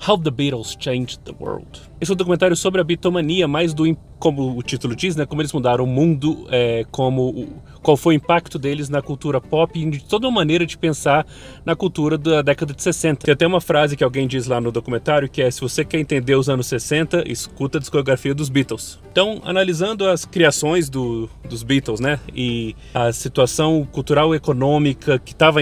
how the Beatles changed the world. Esse é um documentário sobre a bitomania, mais do como o título diz, né? Como eles mudaram o mundo, é, como qual foi o impacto deles na cultura pop e de toda uma maneira de pensar na cultura da década de 60. Tem até uma frase que alguém diz lá no documentário que é: se você quer entender os anos 60, escuta a discografia dos Beatles. Então, analisando as criações do, dos Beatles, né? E a situação cultural e econômica que estava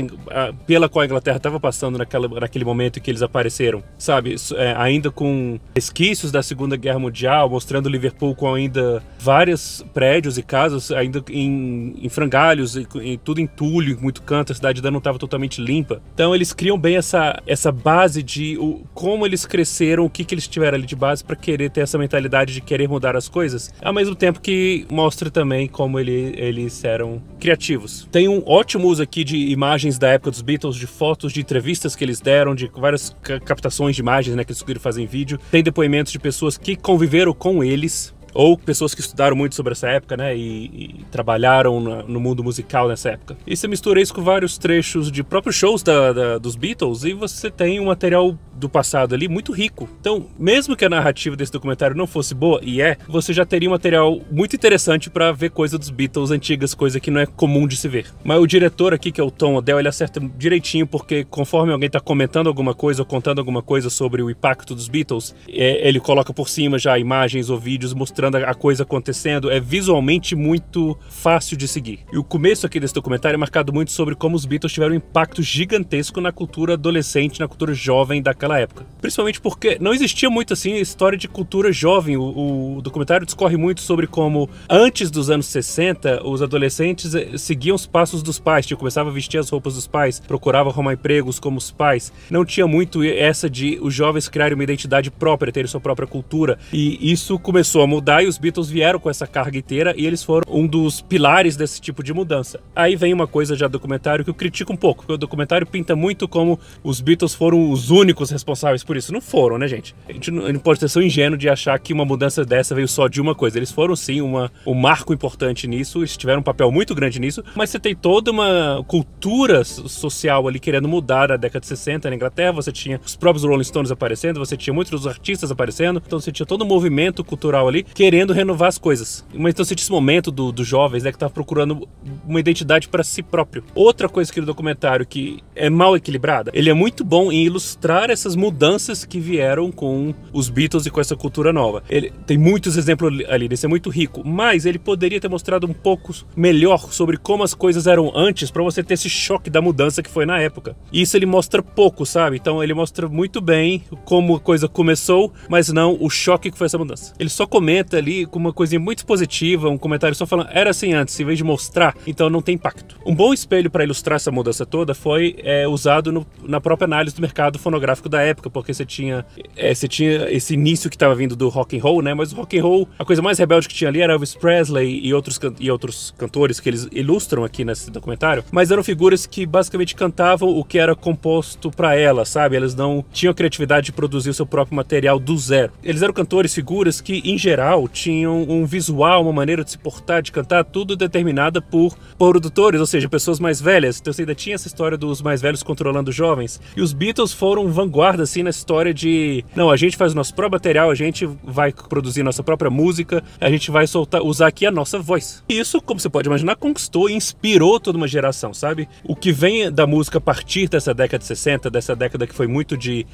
pela qual a Inglaterra estava passando naquela, naquele momento em que eles apareceram, sabe? É, ainda com resquícios resquícios da Segunda Guerra Mundial, mostrando Liverpool com ainda vários prédios e casas ainda em, em frangalhos, e, em, tudo em tulho, muito canto, a cidade ainda não estava totalmente limpa. Então eles criam bem essa, essa base de o, como eles cresceram, o que, que eles tiveram ali de base para querer ter essa mentalidade de querer mudar as coisas, ao mesmo tempo que mostra também como ele, eles eram criativos. Tem um ótimo uso aqui de imagens da época dos Beatles, de fotos, de entrevistas que eles deram, de várias captações de imagens né, que eles conseguiram fazer em vídeo. Tem depoimentos de de pessoas que conviveram com eles ou pessoas que estudaram muito sobre essa época, né, e, e trabalharam na, no mundo musical nessa época. E você mistura isso com vários trechos de próprios shows da, da, dos Beatles e você tem um material do passado ali muito rico. Então, mesmo que a narrativa desse documentário não fosse boa, e é, você já teria um material muito interessante para ver coisa dos Beatles antigas, coisa que não é comum de se ver. Mas o diretor aqui, que é o Tom Odell, ele acerta direitinho, porque conforme alguém tá comentando alguma coisa ou contando alguma coisa sobre o impacto dos Beatles, é, ele coloca por cima já imagens ou vídeos mostrando a coisa acontecendo. É visualmente muito fácil de seguir. E o começo aqui desse documentário é marcado muito sobre como os Beatles tiveram um impacto gigantesco na cultura adolescente, na cultura jovem daquela naquela época. Principalmente porque não existia muito assim história de cultura jovem. O, o documentário discorre muito sobre como antes dos anos 60 os adolescentes eh, seguiam os passos dos pais, tipo, começava a vestir as roupas dos pais, procurava arrumar empregos como os pais. Não tinha muito essa de os jovens criarem uma identidade própria, terem sua própria cultura. E isso começou a mudar e os Beatles vieram com essa carga inteira e eles foram um dos pilares desse tipo de mudança. Aí vem uma coisa já do documentário que eu critico um pouco, porque o documentário pinta muito como os Beatles foram os únicos responsáveis por isso. Não foram, né, gente? A gente não pode ser tão ingênuo de achar que uma mudança dessa veio só de uma coisa. Eles foram, sim, uma, um marco importante nisso, eles tiveram um papel muito grande nisso, mas você tem toda uma cultura social ali querendo mudar a década de 60 na Inglaterra. Você tinha os próprios Rolling Stones aparecendo, você tinha muitos artistas aparecendo, então você tinha todo um movimento cultural ali querendo renovar as coisas. Mas então você tinha esse momento dos do jovens né, que estava procurando uma identidade para si próprio. Outra coisa que o documentário que é mal equilibrada, ele é muito bom em ilustrar essas essas mudanças que vieram com os Beatles e com essa cultura nova. Ele tem muitos exemplos ali desse é muito rico, mas ele poderia ter mostrado um pouco melhor sobre como as coisas eram antes para você ter esse choque da mudança que foi na época. E isso ele mostra pouco, sabe? Então ele mostra muito bem como a coisa começou, mas não o choque que foi essa mudança. Ele só comenta ali com uma coisinha muito positiva, um comentário só falando era assim antes, em vez de mostrar, então não tem impacto. Um bom espelho para ilustrar essa mudança toda foi é, usado no, na própria análise do mercado fonográfico da da época, porque você tinha, é, você tinha esse início que estava vindo do rock and roll, né? Mas o rock and roll, a coisa mais rebelde que tinha ali era Elvis Presley e outros, e outros cantores que eles ilustram aqui nesse documentário, mas eram figuras que basicamente cantavam o que era composto para elas, sabe? Elas não tinham criatividade de produzir o seu próprio material do zero. Eles eram cantores, figuras que, em geral, tinham um visual, uma maneira de se portar, de cantar, tudo determinada por produtores, ou seja, pessoas mais velhas. Então você ainda tinha essa história dos mais velhos controlando jovens. E os Beatles foram vanguarda vanguarda, assim, nessa história de. Não, a gente faz o nosso próprio material, a gente vai produzir nossa própria música, a gente vai soltar, usar aqui a nossa voz. E isso, como você pode imaginar, conquistou e inspirou toda uma geração, sabe? O que vem da música a partir dessa década de 60, dessa década que foi muito de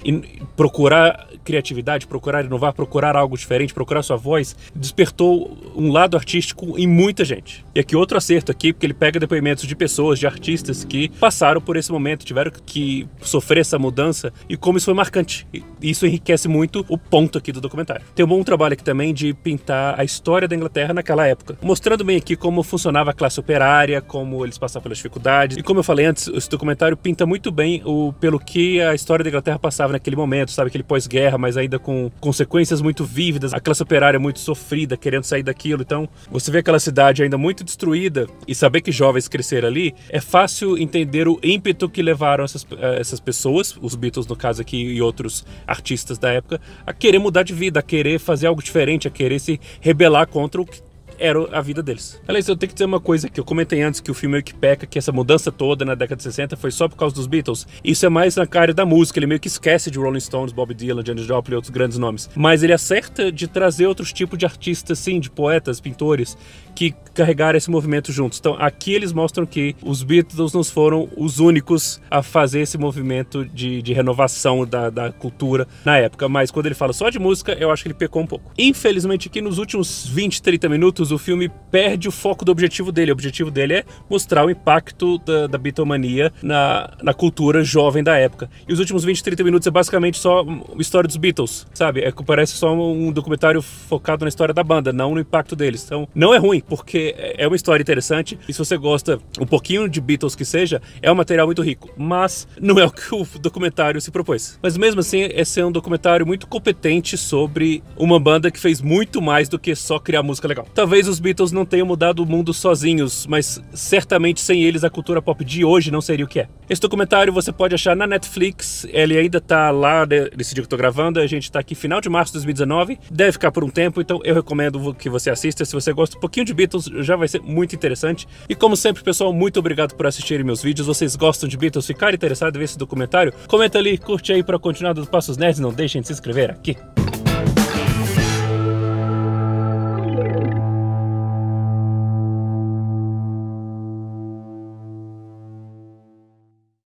procurar criatividade, procurar inovar, procurar algo diferente, procurar sua voz, despertou um lado artístico em muita gente. E aqui outro acerto aqui, porque ele pega depoimentos de pessoas, de artistas que passaram por esse momento, tiveram que sofrer essa mudança e como como isso foi marcante. E isso enriquece muito o ponto aqui do documentário. Tem um bom trabalho aqui também de pintar a história da Inglaterra naquela época, mostrando bem aqui como funcionava a classe operária, como eles passavam pelas dificuldades. E como eu falei antes, esse documentário pinta muito bem o pelo que a história da Inglaterra passava naquele momento, sabe? Aquele pós-guerra, mas ainda com consequências muito vívidas, a classe operária muito sofrida, querendo sair daquilo. Então, você vê aquela cidade ainda muito destruída e saber que jovens cresceram ali, é fácil entender o ímpeto que levaram essas, eh, essas pessoas, os Beatles no caso que e outros artistas da época a querer mudar de vida, a querer fazer algo diferente, a querer se rebelar contra o que era a vida deles. Aliás, eu tenho que dizer uma coisa que eu comentei antes que o filme meio que peca, que essa mudança toda na década de 60 foi só por causa dos Beatles. Isso é mais na cara da música, ele meio que esquece de Rolling Stones, Bob Dylan, Janis Joplin e outros grandes nomes. Mas ele acerta de trazer outros tipos de artistas, sim, de poetas, pintores, que carregaram esse movimento juntos. Então aqui eles mostram que os Beatles não foram os únicos a fazer esse movimento de, de renovação da, da cultura na época. Mas quando ele fala só de música, eu acho que ele pecou um pouco. Infelizmente, aqui nos últimos 20, 30 minutos, momentos o filme perde o foco do objetivo dele. O objetivo dele é mostrar o impacto da, da bitomania na, na cultura jovem da época. E os últimos 20, 30 minutos é basicamente só história dos Beatles, sabe? É, parece só um documentário focado na história da banda, não no impacto deles. Então, não é ruim, porque é, é uma história interessante. E se você gosta um pouquinho de Beatles que seja, é um material muito rico. Mas não é o que o documentário se propôs. Mas mesmo assim, esse é um documentário muito competente sobre uma banda que fez muito mais do que só criar música legal. Talvez Talvez os Beatles não tenham mudado o mundo sozinhos, mas certamente sem eles a cultura pop de hoje não seria o que é. Esse documentário você pode achar na Netflix, ele ainda tá lá né, nesse dia que eu tô gravando, a gente tá aqui final de março de 2019, deve ficar por um tempo, então eu recomendo que você assista, se você gosta um pouquinho de Beatles, já vai ser muito interessante. E como sempre, pessoal, muito obrigado por assistirem meus vídeos, vocês gostam de Beatles, ficaram interessados em ver esse documentário? Comenta ali, curte aí para continuar dos Passos Nerds, não deixem de se inscrever aqui.